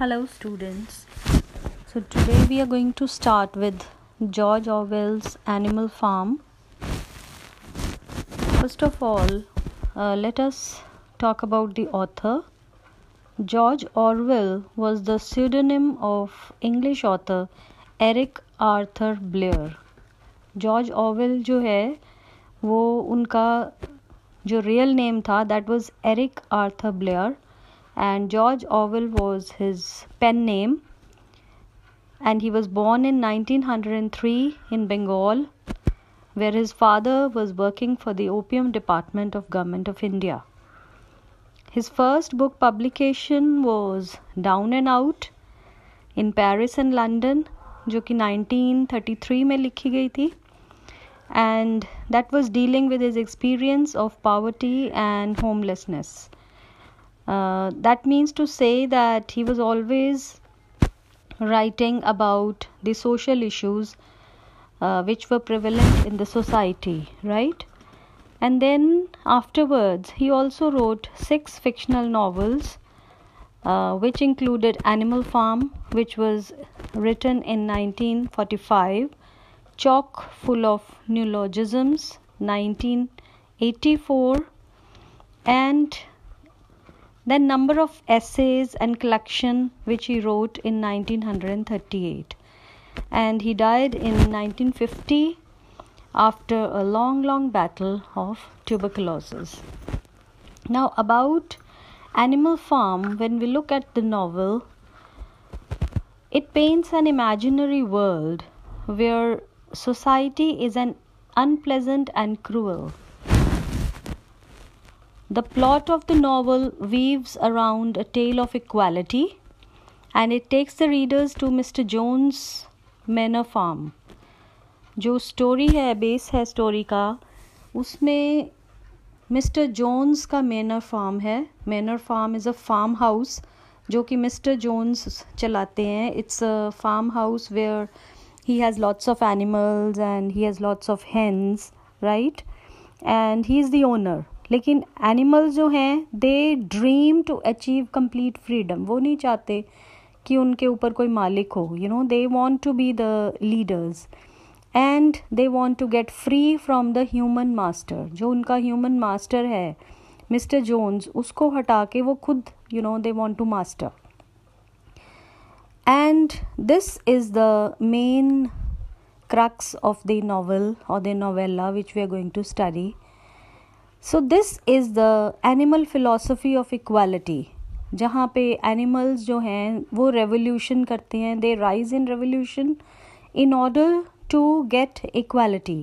Hello students so today we are going to start with George Orwell's Animal Farm first of all let us talk about the author George Orwell was the pseudonym of English author Eric Arthur Blair George Orwell जो है वो उनका जो real name था that was Eric Arthur Blair and George Orwell was his pen name and he was born in 1903 in Bengal where his father was working for the opium department of government of India. His first book publication was Down and Out in Paris and London which 1933 में लिखी and that was dealing with his experience of poverty and homelessness. Uh, that means to say that he was always writing about the social issues uh, which were prevalent in the society, right? And then afterwards, he also wrote six fictional novels, uh, which included Animal Farm, which was written in 1945, Chock Full of Neologisms, 1984, and then number of essays and collection which he wrote in 1938 and he died in 1950 after a long long battle of tuberculosis now about animal farm when we look at the novel it paints an imaginary world where society is an unpleasant and cruel the plot of the novel weaves around a tale of equality and it takes the readers to Mr. Jones Manor Farm. जो story है base है story का उसमें mister Jones का Manor Farm है Manor Farm is a farm house जो कि mister Jones चलाते हैं it's a farm house where he has lots of animals and he has lots of hens right and he is the owner लेकिन animals जो हैं they dream to achieve complete freedom वो नहीं चाहते कि उनके ऊपर कोई मालिक हो you know they want to be the leaders and they want to get free from the human master जो उनका ह्यूमन मास्टर है मिस्टर जोन्स उसको हटा के वो खुद you know they want to master and this is the main crux of the novel और the novella which we are going to study so this is the animal philosophy of equality जहाँ पे animals जो हैं वो revolution करते हैं they rise in revolution in order to get equality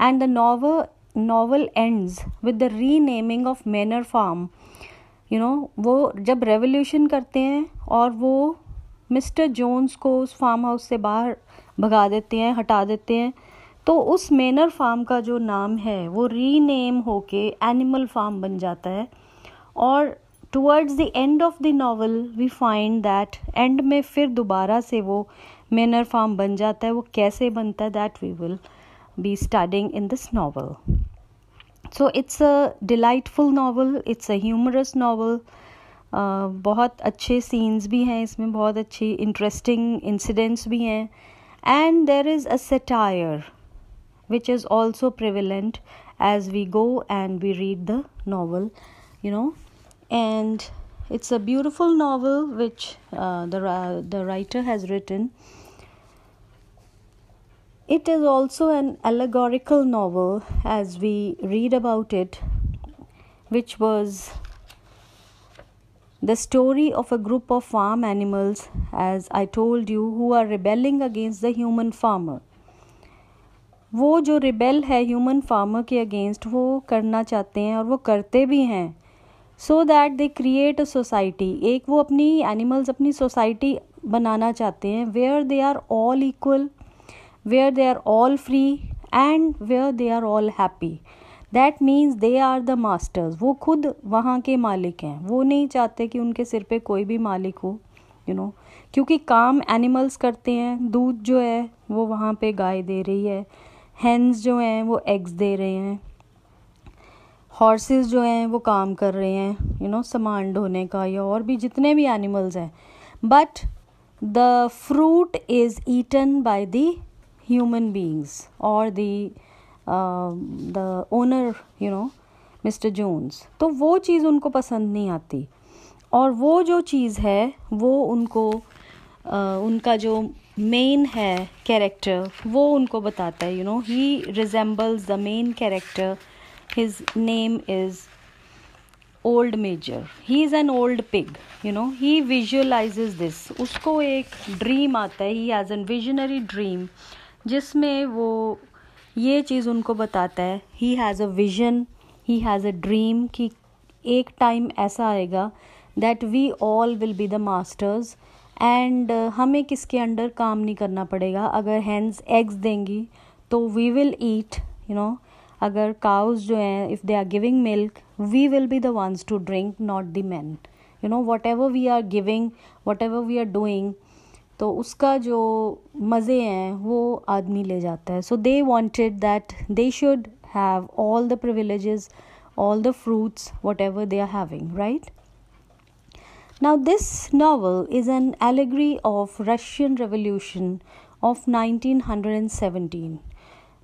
and the novel novel ends with the renaming of Manor Farm you know वो जब revolution करते हैं और वो मिस्टर जोन्स को उस फार्म हाउस से बाहर भगा देते हैं हटा देते हैं तो उस मेनर फार्म का जो नाम है वो रीनेम होके एनिमल फार्म बन जाता है और towards the end of the novel we find that end में फिर दोबारा से वो मेनर फार्म बन जाता है वो कैसे बनता है that we will be studying in this novel so it's a delightful novel it's a humorous novel बहुत अच्छे सीन्स भी हैं इसमें बहुत अच्छी इंटरेस्टिंग इंसिडेंट्स भी हैं and there is a satire which is also prevalent as we go and we read the novel you know and it's a beautiful novel which uh, the uh, the writer has written it is also an allegorical novel as we read about it which was the story of a group of farm animals, as I told you, who are rebelling against the human farmer. वो जो rebel है human farmer के against वो करना चाहते हैं और वो करते भी हैं so that they create a society एक वो अपनी एनिमल्स अपनी सोसाइटी बनाना चाहते हैं where they are all equal where they are all free and where they are all happy that means they are the masters वो खुद वहाँ के मालिक हैं वो नहीं चाहते कि उनके सिर पे कोई भी मालिक हो यू नो क्योंकि काम एनिमल्स करते हैं दूध जो है वो वहाँ पे गाय दे रही है हैंस जो हैं वो एग्स दे रहे हैं हॉर्सेस जो हैं वो काम कर रहे हैं यू नो सामान ढोने का या और भी जितने भी एनिमल्स हैं but the fruit is eaten by the human beings और the the owner you know mister Jones तो वो चीज़ उनको पसंद नहीं आती और वो जो चीज़ है वो उनको uh, उनका जो मेन है कैरेक्टर वो उनको बताता है you know he resembles the main character his name is old major he is an old pig you know he visualize this उसको एक ड्रीम आता है he has an visionary dream जिसमें वो ये चीज़ उनको बताता है he has a vision he has a dream कि एक टाइम ऐसा आएगा that we all will be the masters and uh, हमें किसके अंडर काम नहीं करना पड़ेगा अगर हैंड्स एग्स देंगी तो we will eat you know अगर काउज जो हैं if they are giving milk we will be the ones to drink not the man you know whatever we are giving whatever we are doing तो उसका जो मज़े हैं वो आदमी ले जाता है so they wanted that they should have all the privileges all the fruits whatever they are having right Now, this novel is an allegory of Russian Revolution of 1917.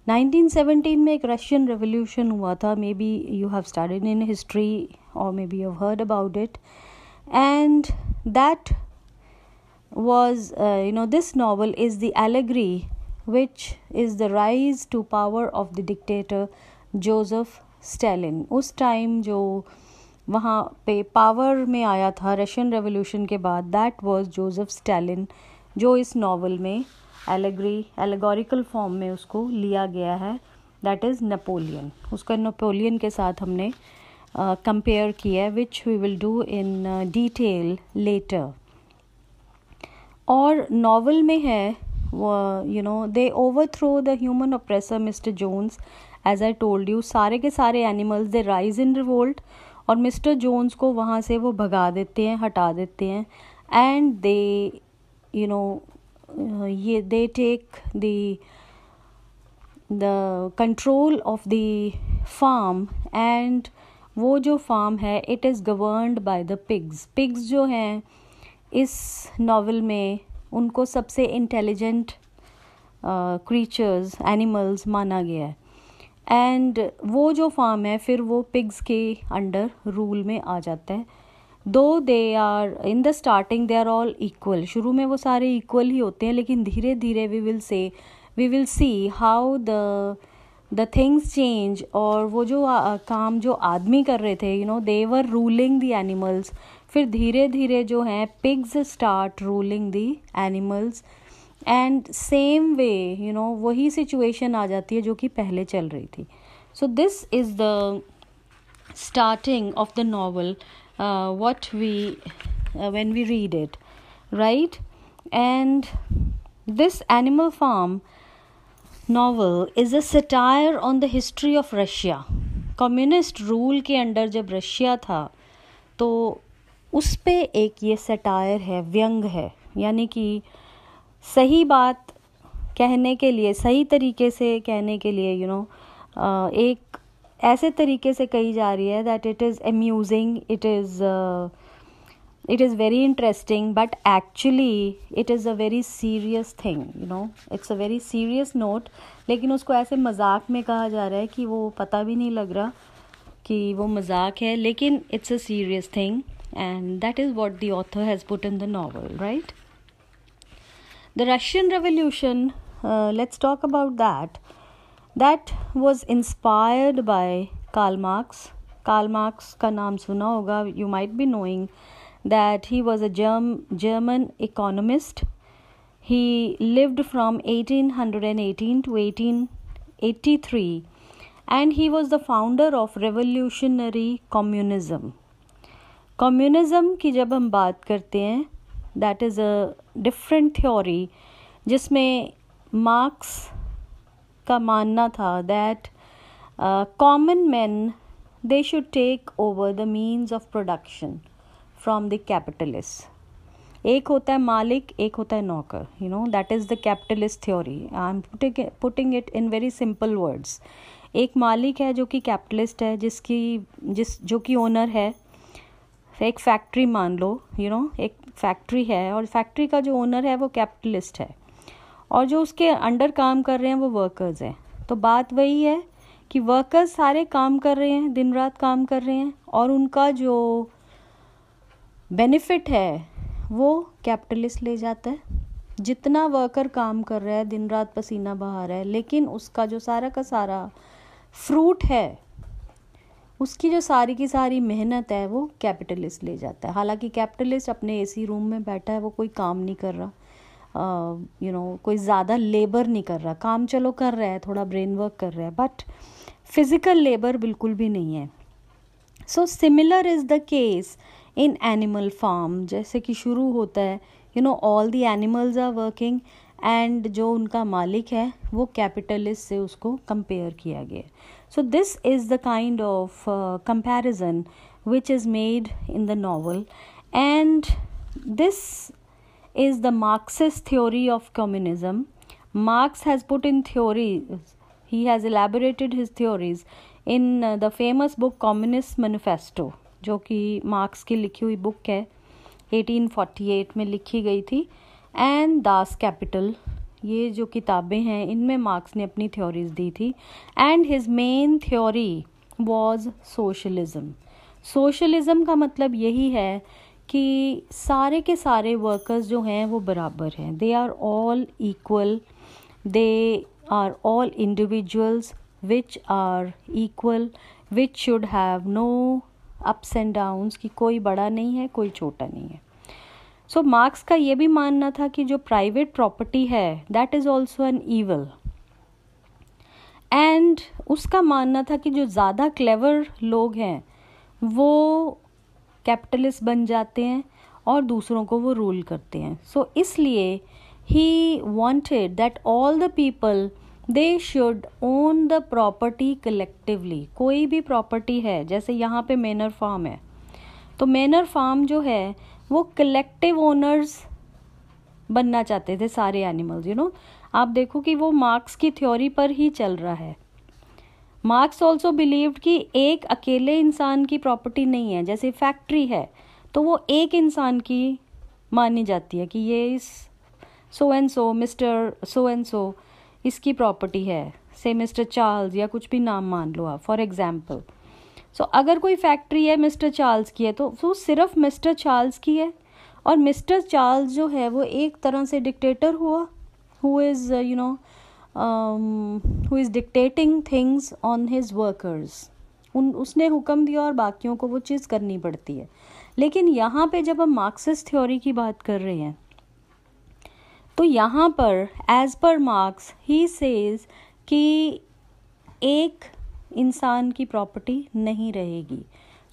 1917 में Russian Revolution revolution Maybe you have studied in history, or maybe you have heard about it. And that was uh, you know this novel is the allegory which is the rise to power of the dictator joseph stalin us time jo वहाँ पे power में आया था Russian revolution के बाद that was Joseph Stalin जो इस novel में एलेग्री एलेगोरिकल फॉर्म में उसको लिया गया है दैट इज़ नेपोलियन उसका नेपोलियन के साथ हमने कंपेयर uh, किया है which we will do in detail later और नावल में है you know they overthrow the human oppressor mister Jones as I told you सारे के सारे animals they rise in revolt और मिस्टर जोन्स को वहाँ से वो भगा देते हैं हटा देते हैं एंड दे यू नो ये they take the control of the farm and वो जो फार्म है it is governed by the pigs pigs जो हैं इस नावल में उनको सबसे इंटेलिजेंट क्रीचर्स एनिमल्स माना गया है एंड वो जो फार्म है फिर वो पिग्स के अंडर रूल में आ जाता है though they are in the starting they are all equal शुरू में वो सारे इक्वल ही होते हैं लेकिन धीरे धीरे we will say we will see how the the things change और वो जो आ, काम जो आदमी कर रहे थे you know they were ruling the animals फिर धीरे धीरे जो है pigs start ruling the animals and same way you know वही सिचुएशन आ जाती है जो कि पहले चल रही थी so this is the starting of the novel what we when we read it right and this animal farm novel is a satire on the history of Russia communist rule के अंडर जब Russia था तो उस पर एक ये satire है व्यंग है यानी कि uh, सही बात कहने के लिए सही तरीके से कहने के लिए यू you नो know, एक ऐसे तरीके से कही जा रही है that it is amusing it is it is very interesting but actually it is a very serious thing you know it's a very serious note लेकिन उसको ऐसे मजाक में कहा जा रहा है कि वो पता भी नहीं लग रहा कि वो मजाक है लेकिन it's a serious thing and that is what the author has put in the novel right The Russian Revolution, uh, let's talk about that. That was inspired by Karl Marx. Karl Marx ka naam suna hoga, you might be knowing that he was a Germ- German economist. He lived from 1818 to 1883 and he was the founder of revolutionary communism. Communism की जब हम बात करते हैं that is a different theory जिसमें Marx का मानना था that common man they should take over the means of production from the capitalist एक होता है मालिक एक होता है नौकर you know that is the capitalist theory I am putting it in very simple words एक मालिक है जो कि कैपिटलिस्ट है जिसकी जिस जो कि ओनर है एक फैक्ट्री मान लो यू you नो know, एक फैक्ट्री है और फैक्ट्री का जो ओनर है वो कैपिटलिस्ट है और जो उसके अंडर काम कर रहे हैं वो वर्कर्स हैं तो बात वही है कि वर्कर्स सारे काम कर रहे हैं दिन रात काम कर रहे हैं और उनका जो बेनिफिट है वो कैपिटलिस्ट ले जाता है जितना वर्कर काम कर रहा है दिन रात पसीना बहा रहा है लेकिन उसका जो सारा का सारा फ्रूट है उसकी जो सारी की सारी मेहनत है वो कैपिटलिस्ट ले जाता है हालांकि कैपिटलिस्ट अपने एसी रूम में बैठा है वो कोई काम नहीं कर रहा you uh, know you know, कोई ज़्यादा लेबर नहीं कर रहा काम चलो कर रहा है थोड़ा ब्रेन वर्क कर रहा है बट फिज़िकल लेबर बिल्कुल भी नहीं है so similar is the case in animal farm जैसे कि शुरू होता है you know all the animals are working and जो उनका मालिक है वो कैपिटलिस्ट से उसको कंपेयर किया गया है So, this is the kind of uh, comparison which is made in the novel, and this is the Marxist theory of communism. Marx has put in theories, he has elaborated his theories in uh, the famous book Communist Manifesto, which कि Marx book. लिखी 1848 में लिखी गई थी and ये जो किताबें हैं इनमें मार्क्स ने अपनी थ्योरीज दी थी and his main theory was socialism socialism का मतलब यही है कि सारे के सारे वर्कर्स जो हैं वो बराबर हैं they are all equal they are all individuals which are equal which should have no ups and downs कि कोई बड़ा नहीं है कोई छोटा नहीं है सो so, मार्क्स का ये भी मानना था कि जो प्राइवेट प्रॉपर्टी है that is also an evil and उसका मानना था कि जो ज़्यादा क्लेवर लोग हैं वो कैपिटलिस्ट बन जाते हैं और दूसरों को वो रूल करते हैं सो so, इसलिए he wanted that all the people they should own the property collectively कोई भी प्रॉपर्टी है जैसे यहाँ पे मेनर फार्म है तो मेनर फार्म जो है वो कलेक्टिव ओनर्स बनना चाहते थे सारे एनिमल्स यू नो आप देखो कि वो मार्क्स की थ्योरी पर ही चल रहा है मार्क्स ऑल्सो बिलीव्ड कि एक अकेले इंसान की प्रॉपर्टी नहीं है जैसे फैक्ट्री है तो वो एक इंसान की मानी जाती है कि ये इस so and so mister so and so इसकी प्रॉपर्टी है से मिस्टर चार्ल्स या कुछ भी नाम मान लो आप फॉर एग्जाम्पल सो so, अगर कोई फैक्ट्री है मिस्टर चार्ल्स की है तो वो सिर्फ मिस्टर चार्ल्स की है और मिस्टर चार्ल्स जो है वो एक तरह से डिक्टेटर हुआ who is you know who is dictating things on his workers उन उसने हुक्म दिया और बाकियों को वो चीज़ करनी पड़ती है लेकिन यहाँ पे जब हम मार्क्सिस्ट थ्योरी की बात कर रहे हैं तो यहाँ पर as per marks he says कि एक इंसान की प्रॉपर्टी नहीं रहेगी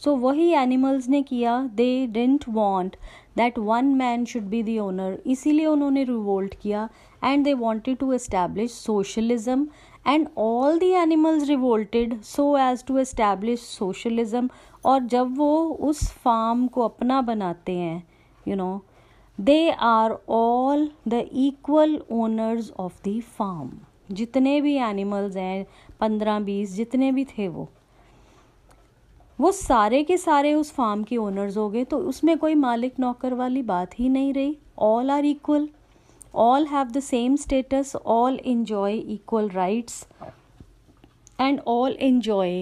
सो so, वही एनिमल्स ने किया they didn't want that one man should be the owner इसीलिए उन्होंने रिवोल्ट किया and they wanted to establish socialism and all the animals revolted so as to establish socialism और जब वो उस फार्म को अपना बनाते हैं you know they are all the equal owners of the farm जितने भी एनिमल्स हैं पंद्रह बीस जितने भी थे वो वो सारे के सारे उस फार्म के ओनर्स हो गए तो उसमें कोई मालिक नौकर वाली बात ही नहीं रही all are equal all have the same status all enjoy equal rights and all enjoy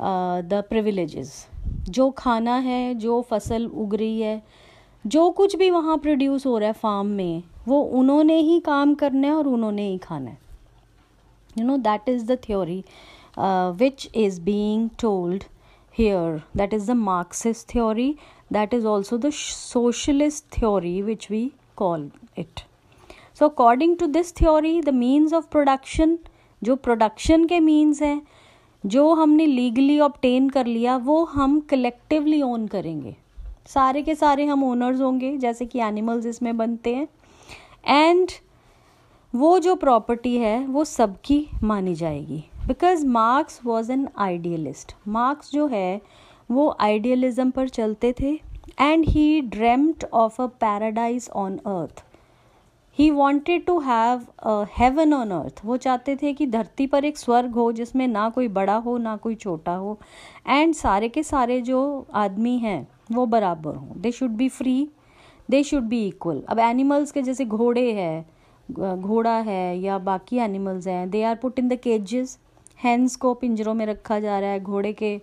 the privileges जो खाना है जो फसल उग रही है जो कुछ भी वहाँ प्रोड्यूस हो रहा है फार्म में वो उन्होंने ही काम करना है और उन्होंने ही खाना है you know that is the theory uh, which is being told here that is the marxist theory that is also the socialist theory which we call it so according to this theory the means of production जो production के means हैं जो हमने legally obtain कर लिया वो हम collectively own करेंगे सारे के सारे हम ओनर्स होंगे जैसे कि एनिमल्स इसमें बनते हैं एंड वो जो प्रॉपर्टी है वो सबकी मानी जाएगी because Marx was an idealist Marx जो है वो आइडियलिज्म पर चलते थे and he dreamed of a paradise on earth he wanted to have heaven on earth वो चाहते थे कि धरती पर एक स्वर्ग हो जिसमें ना कोई बड़ा हो ना कोई छोटा हो एंड सारे के सारे जो आदमी हैं वो बराबर हों they should be free they should be equal अब एनिमल्स के जैसे घोड़े हैं घोड़ा है या बाकी एनिमल्स हैं they are put in the cages hens को पिंजरों में रखा जा रहा है घोड़े के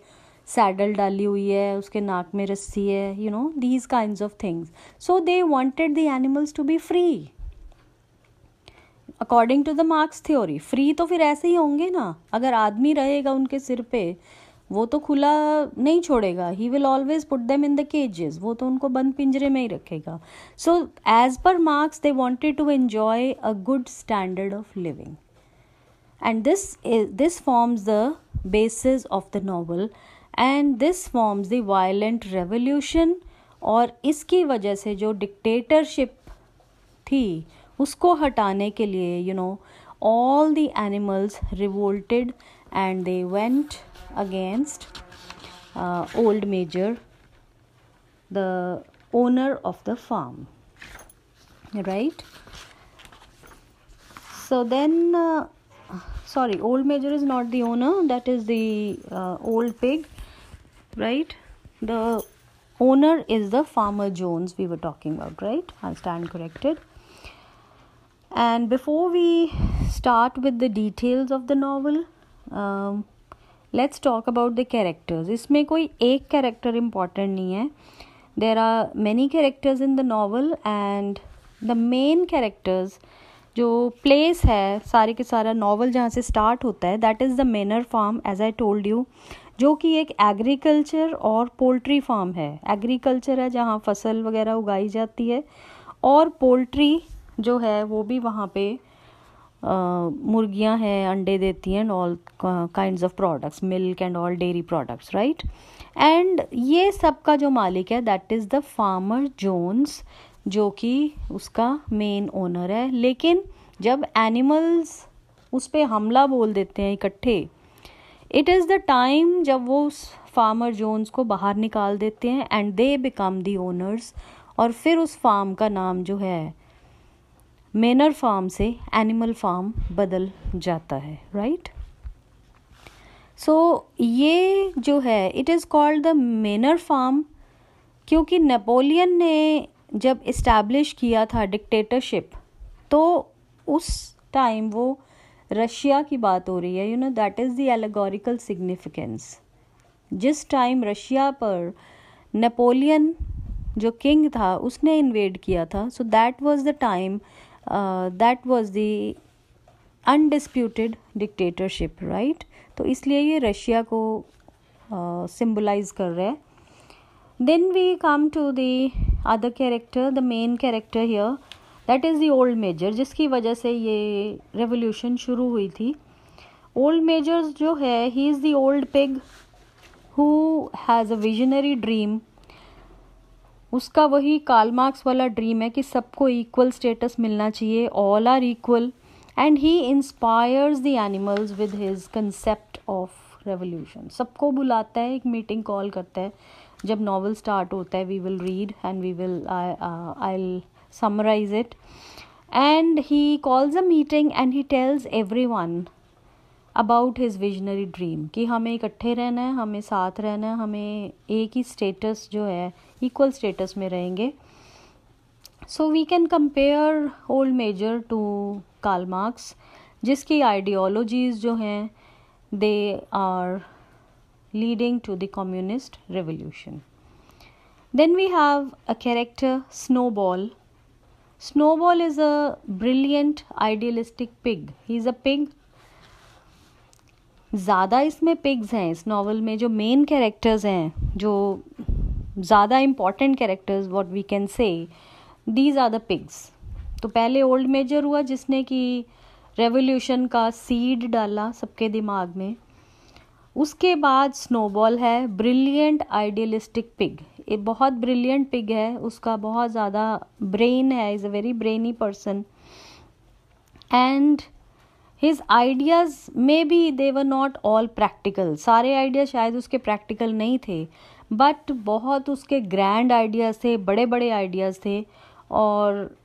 सैडल डाली हुई है उसके नाक में रस्सी है you know these kind of things so they wanted the animals to be free according to the Marx theory free तो फिर ऐसे ही होंगे ना अगर आदमी रहेगा उनके सिर पे वो तो खुला नहीं छोड़ेगा he will always put them in the cages वो तो उनको बंद पिंजरे में ही रखेगा so as per Marx they wanted to enjoy a good standard of living and this this forms the basis of the novel and this forms the violent revolution और इसकी वजह से जो डिक्टेटरशिप थी उसको हटाने के लिए you know all the animals revolted and they went against uh, old major the owner of the farm right so then uh, sorry old major is not the owner that is the uh, old pig right the owner is the farmer jones we were talking about right i stand corrected and before we start with the details of the novel um, let's talk about the characters इसमें कोई एक character important नहीं है there are many characters in the novel and the main characters जो place है सारे के सारा नावल जहाँ से स्टार्ट होता है that is the manor farm as I told you जो कि एक एग्रीकल्चर और पोल्ट्री फार्म है एग्रीकल्चर है जहाँ फसल वगैरह उगाई जाती है और पोल्ट्री जो है वो भी वहाँ पे मुर्गियां हैं अंडे देती हैं and all kind of products milk and all dairy products right and ये सब का जो मालिक है that is the farmer Jones जो कि उसका मेन ओनर है लेकिन जब एनिमल्स उस पर हमला बोल देते हैं इकट्ठे इट इज़ द टाइम जब वो उस फार्मर जोन्स को बाहर निकाल देते हैं and they become the owners और फिर उस फार्म का नाम जो है मेनर फार्म से एनिमल फार्म बदल जाता है राइट सो ये जो है it is called the manor farm क्योंकि नेपोलियन ने जब इस्टेब्लिश किया था डिक्टेटरशिप तो उस टाइम वो रशिया की बात हो रही है you know that is the allegorical significance जिस टाइम रशिया पर नेपोलियन जो किंग था उसने इन्वेड किया था so that was the time that was the the undisputed dictatorship right तो इसलिए ये रशिया को सिम्बलाइज uh, कर रहे है then we come to the other character the main character here that is the old major जिसकी वजह से ये रेवोल्यूशन शुरू हुई थी ओल्ड मेजर जो है he is the old pig who has a visionary dream उसका वही काल मार्क्स वाला ड्रीम है कि सबको इक्वल स्टेटस मिलना चाहिए all are equal and he inspires the animals with his concept of revolution सबको बुलाता है एक मीटिंग कॉल करता है जब नॉवल स्टार्ट होता है we will read and we will I summarize it and he calls a meeting and he tells everyone about his visionary dream कि हमें इकट्ठे रहना है हमें साथ रहना है हमें एक ही स्टेटस जो है इक्वल स्टेटस में रहेंगे so we can compare Old Major to Karl Marx जिसकी आइडियोलॉजीज जो हैं they are leading to the communist revolution then we have a character Snowball Snowball is a brilliant idealistic pig he is a pig ज़्यादा इसमें pigs हैं इस novel में जो main characters हैं जो ज़्यादा important characters what we can say these are the pigs तो पहले ओल्ड मेजर हुआ जिसने कि रेवोल्यूशन का सीड डाला सबके दिमाग में उसके बाद स्नोबॉल है ब्रिलियंट आइडियलिस्टिक पिग ये बहुत ब्रिलियंट पिग है उसका बहुत ज़्यादा ब्रेन है is a very brainy person and his ideas may be they were not all practical सारे आइडिया शायद उसके प्रैक्टिकल नहीं थे बट बहुत उसके ग्रैंड आइडियाज़ थे बड़े बड़े आइडियाज़ थे और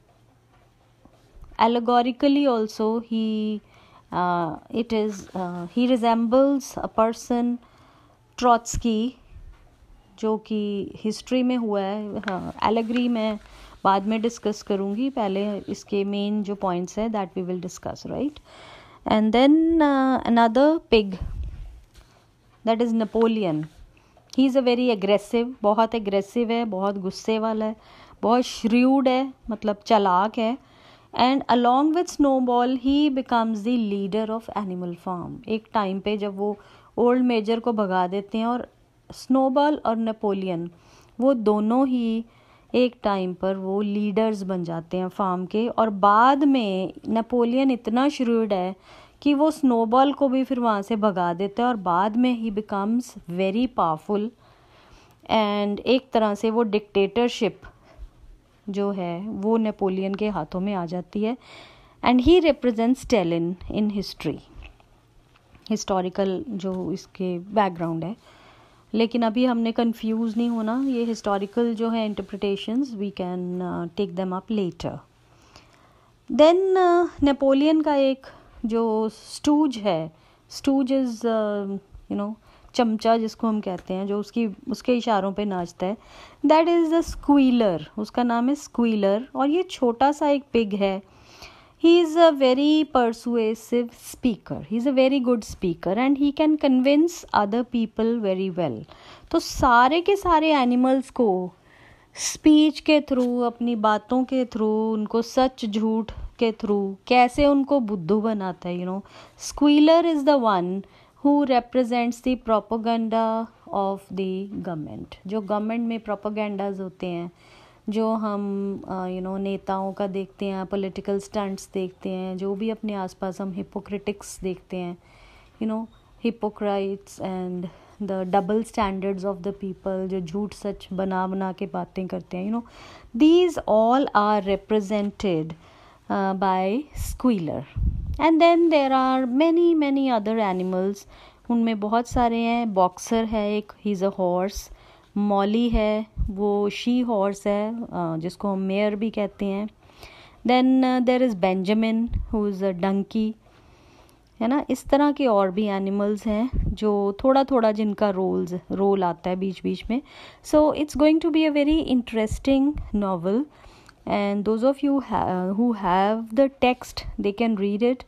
allegorically also he it is he resembles a person Trotsky जो कि हिस्ट्री में हुआ है एलेग्री हाँ, में बाद में डिस्कस करूँगी पहले इसके मेन जो पॉइंट्स हैं that we will discuss right and then another pig that is Napoleon he is a very aggressive बहुत एग्रेसिव है बहुत गुस्से वाला है बहुत श्र्यूड है मतलब चलाक है and along with Snowball he becomes the leader of Animal Farm एक टाइम पे जब वो ओल्ड मेजर को भगा देते हैं और स्नोबॉल और नेपोलियन वो दोनों ही एक टाइम पर वो लीडर्स बन जाते हैं फार्म के और बाद में नेपोलियन इतना श्रूड है कि वो स्नोबॉल को भी फिर वहाँ से भगा देता है और बाद में he becomes very powerful and एक तरह से वो डिक्टेटरशिप जो है वो नेपोलियन के हाथों में आ जाती है and he represents Stalin in history historical जो इसके बैकग्राउंड है लेकिन अभी हमने कंफ्यूज नहीं होना ये हिस्टोरिकल जो है interpretations we can take them up later then Napoleon का एक जो स्टूज है स्टूज इज़ यू नो चमचा जिसको हम कहते हैं जो उसकी उसके इशारों पे नाचता है दैट इज़ द स्क्वीलर उसका नाम है स्क्वीलर और ये छोटा सा एक पिग है he is a very persuasive speaker he is a very good speaker and he can convince other people very well तो सारे के सारे एनिमल्स को स्पीच के थ्रू अपनी बातों के थ्रू उनको सच झूठ के थ्रू कैसे उनको बुद्धू बनाता है you know Squealer is the one who represents the propaganda of the government जो गवर्नमेंट में प्रोपोगंडाज होते हैं जो हम यू नो नेताओं का देखते हैं पॉलिटिकल स्टंट्स देखते हैं जो भी अपने आसपास हम हिपोक्रिटिक्स देखते हैं you know hypocrites and the double standards of the people जो झूठ सच बना बना के बातें करते हैं you know these all are represented uh, by squealer and then there are many many other animals उनमें बहुत सारे हैं बॉक्सर है एक he is a horse Mollie है वो शी हॉर्स है uh, जिसको हम मेयर भी कहते हैं then there is Benjamin who is a donkey है ना इस तरह के और भी एनिमल्स हैं जो थोड़ा थोड़ा जिनका रोल्स रोल आता है बीच बीच में so it's going to be a very interesting novel and those of you ha- uh, who have the text they can read it